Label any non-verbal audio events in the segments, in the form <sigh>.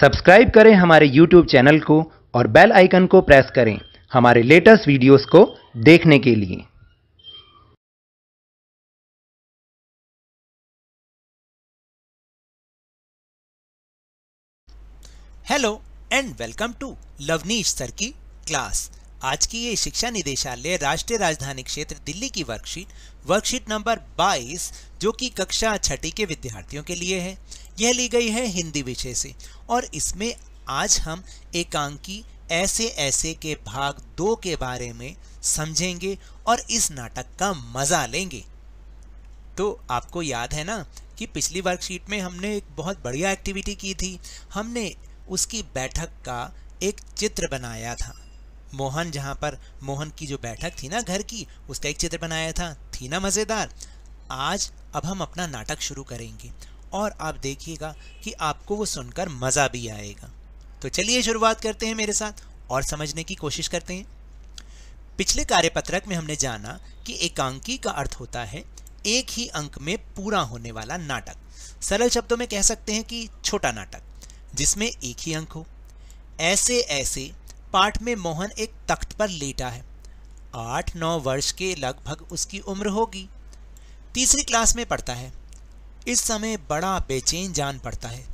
subscribe करें हमारे YouTube channel को और बेल आइकन को प्रेस करें हमारे लेटेस्ट वीडियोस को देखने के लिए hello and welcome to Lovenish sir की क्लास आज की ये शिक्षा निदेशालय राष्ट्रीय राजधानी क्षेत्र दिल्ली की वर्कशीट वर्कशीट नंबर 22 जो कि कक्षा छठी के विद्यार्थियों के लिए है यह ली गई है हिंदी विषय से और इसमें आज हम एकांकी ऐसे ऐसे के भाग दो के बारे में समझेंगे और इस नाटक का मज़ा लेंगे तो आपको याद है ना कि पिछली वर्कशीट में हमने एक बहुत बढ़िया एक्टिविटी की थी हमने उसकी बैठक का एक चित्र बनाया था मोहन जहाँ पर मोहन की जो बैठक थी ना घर की उसका एक चित्र बनाया था थी ना मज़ेदार आज अब हम अपना नाटक शुरू करेंगे और आप देखिएगा कि आपको वो सुनकर मज़ा भी आएगा तो चलिए शुरुआत करते हैं मेरे साथ और समझने की कोशिश करते हैं पिछले कार्यपत्रक में हमने जाना कि एकांकी का अर्थ होता है एक ही अंक में पूरा होने वाला नाटक सरल शब्दों में कह सकते हैं कि छोटा नाटक जिसमें एक ही अंक हो ऐसे ऐसे पाठ में मोहन एक तख्त पर लेटा है आठ नौ वर्ष के लगभग उसकी उम्र होगी तीसरी क्लास में पढ़ता है इस समय बड़ा बेचैन जान पड़ता है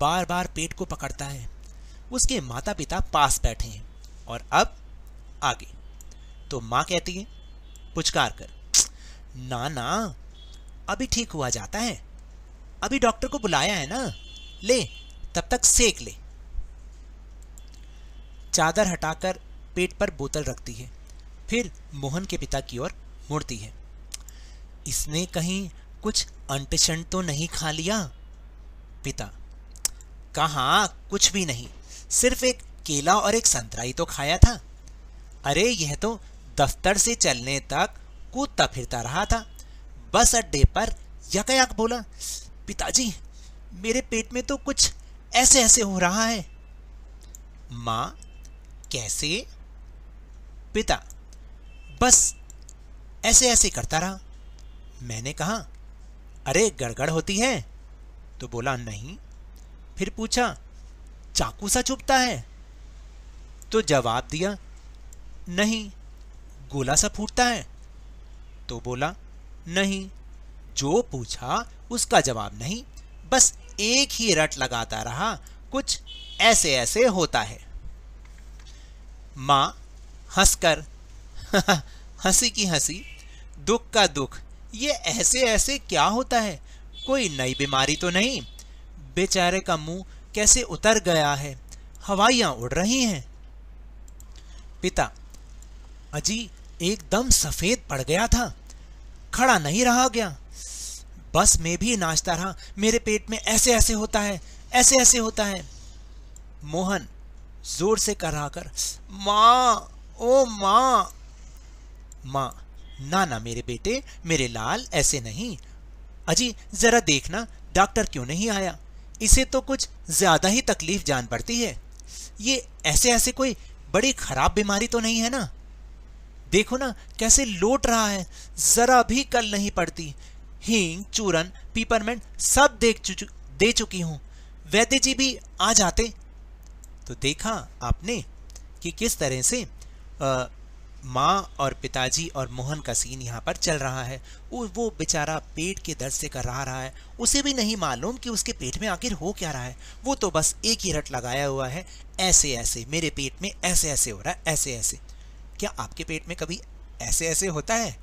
बार बार पेट को पकड़ता है उसके माता पिता पास बैठे हैं और अब आगे तो माँ कहती है पुचकार कर ना ना अभी ठीक हुआ जाता है अभी डॉक्टर को बुलाया है ना ले तब तक सेक ले चादर हटाकर पेट पर बोतल रखती है फिर मोहन के पिता की ओर मुड़ती है इसने कहीं कुछ अनपेशेंट तो नहीं खा लिया पिता कहा कुछ भी नहीं सिर्फ एक केला और एक संतरा ही तो खाया था अरे यह तो दफ्तर से चलने तक कूदता फिरता रहा था बस अड्डे पर यकयाक बोला पिताजी मेरे पेट में तो कुछ ऐसे ऐसे हो रहा है माँ कैसे पिता बस ऐसे ऐसे करता रहा मैंने कहा अरे गड़गड़ होती है तो बोला नहीं फिर पूछा चाकू सा चुपता है तो जवाब दिया नहीं गोला सा फूटता है तो बोला नहीं जो पूछा उसका जवाब नहीं बस एक ही रट लगाता रहा कुछ ऐसे ऐसे होता है माँ हंसकर <laughs> हंसी की हंसी दुख का दुख ये ऐसे ऐसे क्या होता है कोई नई बीमारी तो नहीं बेचारे का मुंह कैसे उतर गया है हवाइयाँ उड़ रही हैं पिता अजी एकदम सफ़ेद पड़ गया था खड़ा नहीं रहा गया बस में भी नाचता रहा मेरे पेट में ऐसे ऐसे होता है ऐसे ऐसे होता है मोहन जोर से करा कर माँ ओ माँ माँ ना ना मेरे बेटे मेरे लाल ऐसे नहीं अजी जरा देखना डॉक्टर क्यों नहीं आया इसे तो कुछ ज्यादा ही तकलीफ जान पड़ती है ये ऐसे ऐसे कोई बड़ी खराब बीमारी तो नहीं है ना देखो ना कैसे लोट रहा है जरा भी कल नहीं पड़ती हींग चूरन पीपरमेंट सब देख चु, दे चुकी हूँ वैद्य जी भी आ जाते तो देखा आपने कि किस तरह से माँ और पिताजी और मोहन का सीन यहाँ पर चल रहा है वो वो बेचारा पेट के दर्द से कर रहा रहा है उसे भी नहीं मालूम कि उसके पेट में आखिर हो क्या रहा है वो तो बस एक ही रट लगाया हुआ है ऐसे ऐसे मेरे पेट में ऐसे ऐसे हो रहा है ऐसे ऐसे क्या आपके पेट में कभी ऐसे ऐसे होता है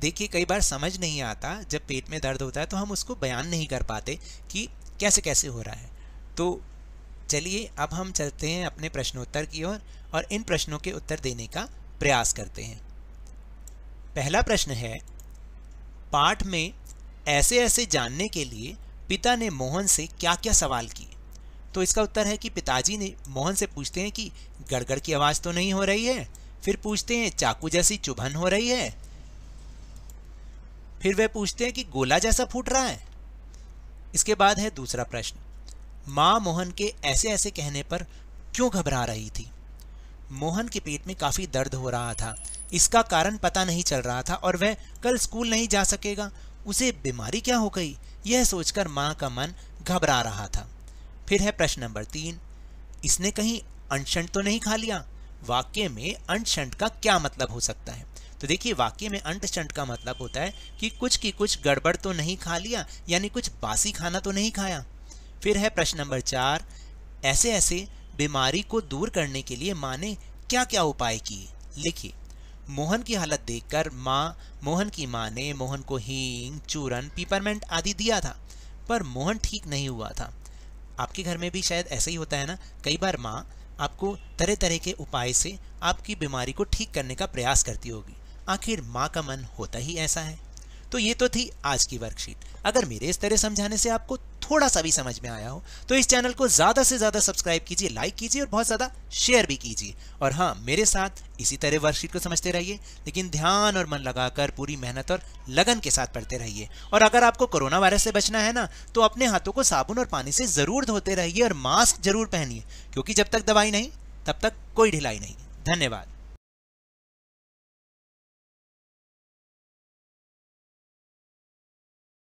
देखिए कई बार समझ नहीं आता जब पेट में दर्द होता है तो हम उसको बयान नहीं कर पाते कि कैसे कैसे हो रहा है तो चलिए अब हम चलते हैं अपने प्रश्नोत्तर की ओर और, इन प्रश्नों के उत्तर देने का प्रयास करते हैं पहला प्रश्न है पाठ में ऐसे ऐसे जानने के लिए पिता ने मोहन से क्या क्या सवाल किए तो इसका उत्तर है कि पिताजी ने मोहन से पूछते हैं कि गड़गड़ की आवाज़ तो नहीं हो रही है फिर पूछते हैं चाकू जैसी चुभन हो रही है फिर वे पूछते हैं कि गोला जैसा फूट रहा है इसके बाद है दूसरा प्रश्न माँ मोहन के ऐसे ऐसे कहने पर क्यों घबरा रही थी मोहन के पेट में काफ़ी दर्द हो रहा था इसका कारण पता नहीं चल रहा था और वह कल स्कूल नहीं जा सकेगा उसे बीमारी क्या हो गई यह सोचकर माँ का मन घबरा रहा था फिर है प्रश्न नंबर तीन इसने कहीं अनशंट तो नहीं खा लिया वाक्य में अंटशंट का क्या मतलब हो सकता है तो देखिए वाक्य में अंटशंट का मतलब होता है कि कुछ की कुछ गड़बड़ तो नहीं खा लिया यानी कुछ बासी खाना तो नहीं खाया फिर है प्रश्न नंबर चार ऐसे ऐसे बीमारी को दूर करने के लिए माँ ने क्या क्या उपाय किए लिखिए मोहन की हालत देखकर माँ मोहन की माँ ने मोहन को हींग चूरन पीपरमेंट आदि दिया था पर मोहन ठीक नहीं हुआ था आपके घर में भी शायद ऐसा ही होता है ना कई बार माँ आपको तरह तरह के उपाय से आपकी बीमारी को ठीक करने का प्रयास करती होगी आखिर माँ का मन होता ही ऐसा है तो ये तो थी आज की वर्कशीट अगर मेरे इस तरह समझाने से आपको थोड़ा सा भी समझ में आया हो तो इस चैनल को ज़्यादा से ज़्यादा सब्सक्राइब कीजिए लाइक कीजिए और बहुत ज़्यादा शेयर भी कीजिए और हाँ मेरे साथ इसी तरह वर्कशीट को समझते रहिए लेकिन ध्यान और मन लगाकर पूरी मेहनत और लगन के साथ पढ़ते रहिए और अगर आपको कोरोना वायरस से बचना है ना तो अपने हाथों को साबुन और पानी से ज़रूर धोते रहिए और मास्क जरूर पहनिए क्योंकि जब तक दवाई नहीं तब तक कोई ढिलाई नहीं धन्यवाद